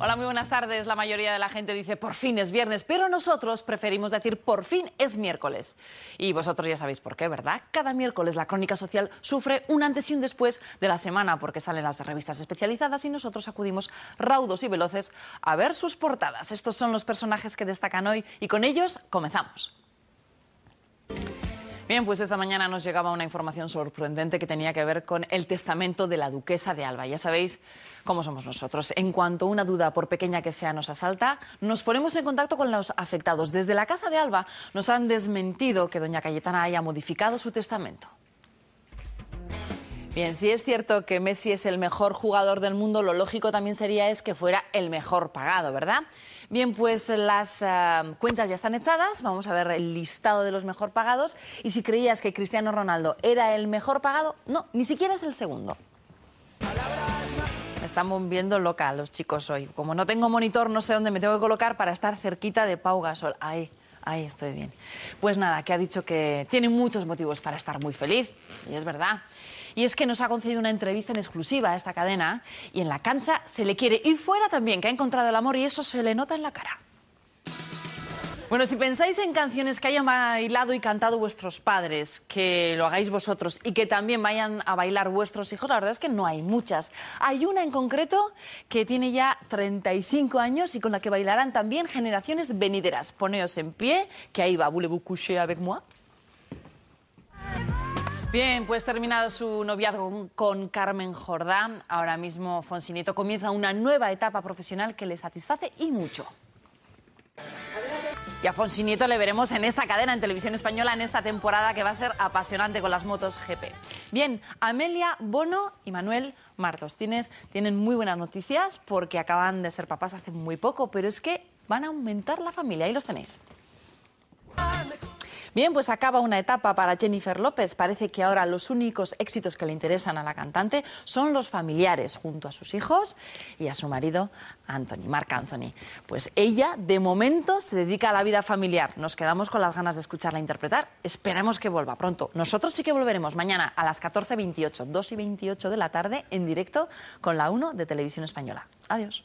Hola, muy buenas tardes. La mayoría de la gente dice por fin es viernes, pero nosotros preferimos decir por fin es miércoles. Y vosotros ya sabéis por qué, ¿verdad? Cada miércoles la crónica social sufre un antes y un después de la semana porque salen las revistas especializadas y nosotros acudimos raudos y veloces a ver sus portadas. Estos son los personajes que destacan hoy y con ellos comenzamos. Bien, pues esta mañana nos llegaba una información sorprendente que tenía que ver con el testamento de la duquesa de Alba. Ya sabéis cómo somos nosotros. En cuanto una duda, por pequeña que sea, nos asalta, nos ponemos en contacto con los afectados. Desde la Casa de Alba nos han desmentido que doña Cayetana haya modificado su testamento. Bien, si es cierto que Messi es el mejor jugador del mundo, lo lógico también sería es que fuera el mejor pagado, ¿verdad? Bien, pues las eh, cuentas ya están echadas, vamos a ver el listado de los mejor pagados y si creías que Cristiano Ronaldo era el mejor pagado, no, ni siquiera es el segundo. Me están viendo loca los chicos hoy. Como no tengo monitor, no sé dónde me tengo que colocar para estar cerquita de Pau Gasol. Ahí. Ahí estoy bien. Pues nada, que ha dicho que tiene muchos motivos para estar muy feliz, y es verdad. Y es que nos ha concedido una entrevista en exclusiva a esta cadena y en la cancha se le quiere y fuera también, que ha encontrado el amor y eso se le nota en la cara. Bueno, si pensáis en canciones que hayan bailado y cantado vuestros padres, que lo hagáis vosotros y que también vayan a bailar vuestros hijos, la verdad es que no hay muchas. Hay una en concreto que tiene ya 35 años y con la que bailarán también generaciones venideras. Poneos en pie, que ahí va, voulez-vous coucher avec moi? Bien, pues terminado su noviazgo con Carmen Jordán, ahora mismo Fonsinito comienza una nueva etapa profesional que le satisface y mucho. Y a Fonsi Nieto le veremos en esta cadena, en televisión española, en esta temporada que va a ser apasionante con las motos GP. Bien, Amelia Bono y Manuel Martos tienen muy buenas noticias porque acaban de ser papás hace muy poco, pero es que van a aumentar la familia. Ahí los tenéis. Bien, pues acaba una etapa para Jennifer López. Parece que ahora los únicos éxitos que le interesan a la cantante son los familiares, junto a sus hijos y a su marido Anthony, Mark Anthony. Pues ella, de momento, se dedica a la vida familiar. Nos quedamos con las ganas de escucharla interpretar. Esperamos que vuelva pronto. Nosotros sí que volveremos mañana a las 14.28, 2 y 28 de la tarde, en directo con la 1 de Televisión Española. Adiós.